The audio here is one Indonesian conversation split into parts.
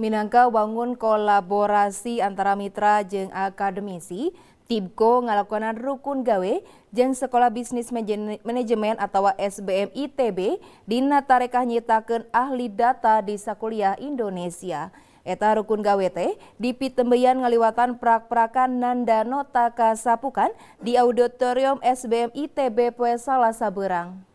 Minangka bangun kolaborasi antara mitra jeng akademisi, TIBKO ngalakonan rukun gawe jeng Sekolah Bisnis Manajemen atau SBM ITB dina tarekah nyitakan ahli data di sakuliah Indonesia. Eta rukun gawe teh di pitembeyan ngaliwatan prak-prakan nanda nota kasapukan di auditorium SBM ITB Pue Salasa Berang.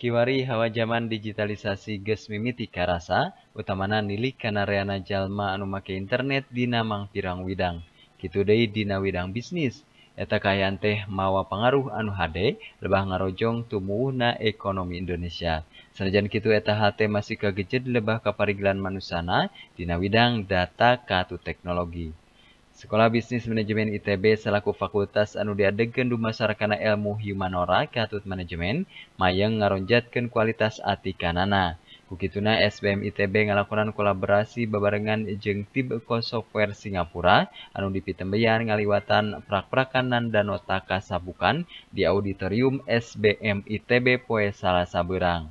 Kiwari hawa jaman digitalisasi geus mimiti karasa, utamana nilih kana reana jalma anu make internet dina pirang widang. Kitu deui dina widang bisnis. Eta kayaan teh mawa pengaruh anu hade lebah ngarojong na ekonomi Indonesia. Sanajan kitu eta hate masih kagejed lebah kaparigilan manusana dina widang data katu teknologi. Sekolah Bisnis Manajemen ITB selaku fakultas anu diadegkeun dumasarkana ilmu humanora katut manajemen mayang ngaronjatkeun kualitas atikanana. Bukituna SBM ITB ngalakonan kolaborasi babarengan jeung tim Eko Software Singapura anu dipitembeyan ngaliwatan prak-prakanan dan nota kasabukan di auditorium SBM ITB poe Saberang.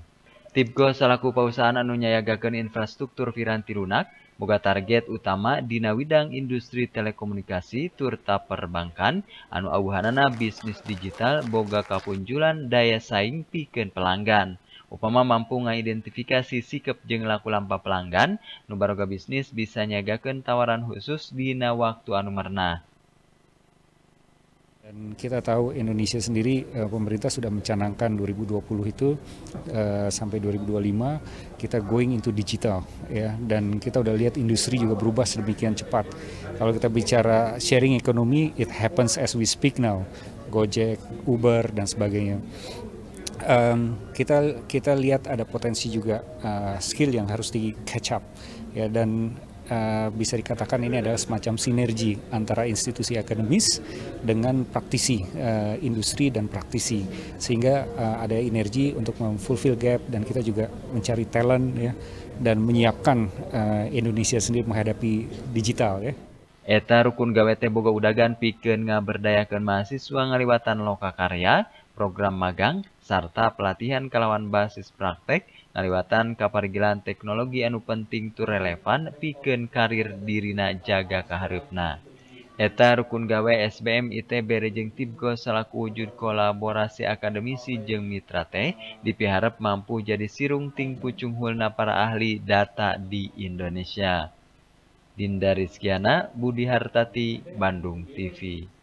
Tip TIPGO selaku pausahaan anu nyayagakeun infrastruktur piranti lunak, moga target utama dina widang industri telekomunikasi turta perbankan anu awuhanana bisnis digital boga kapunjulan daya saing pikeun pelanggan. Upama mampu ngaidentifikasi sikap jeng laku lampa pelanggan, nubaroga bisnis bisa nyagakeun tawaran khusus dina waktu anu merna. Dan kita tahu Indonesia sendiri eh, pemerintah sudah mencanangkan 2020 itu eh, sampai 2025 kita going into digital ya dan kita udah lihat industri juga berubah sedemikian cepat. Kalau kita bicara sharing ekonomi it happens as we speak now. Gojek, Uber dan sebagainya um, kita kita lihat ada potensi juga uh, skill yang harus di catch up ya dan Eh, bisa dikatakan ini adalah semacam sinergi antara institusi akademis dengan praktisi uh, industri dan praktisi sehingga uh, ada energi untuk memfulfill gap dan kita juga mencari talent ya dan menyiapkan uh, Indonesia sendiri menghadapi digital ya. Eta rukun Gawete boga udagan pikeun ngaberdayakeun mahasiswa ngaliwatan loka karya program magang, serta pelatihan kalawan basis praktek, ngaliwatan kaparigilan teknologi anu penting tu relevan piken karir dirina jaga kaharupna. Eta rukun gawe SBM ITB Rejeng Tibgo selaku wujud kolaborasi akademisi jeung mitra teh dipiharap mampu jadi sirung ting pucung hulna para ahli data di Indonesia. Dinda Rizkiana, Budi Hartati, Bandung TV.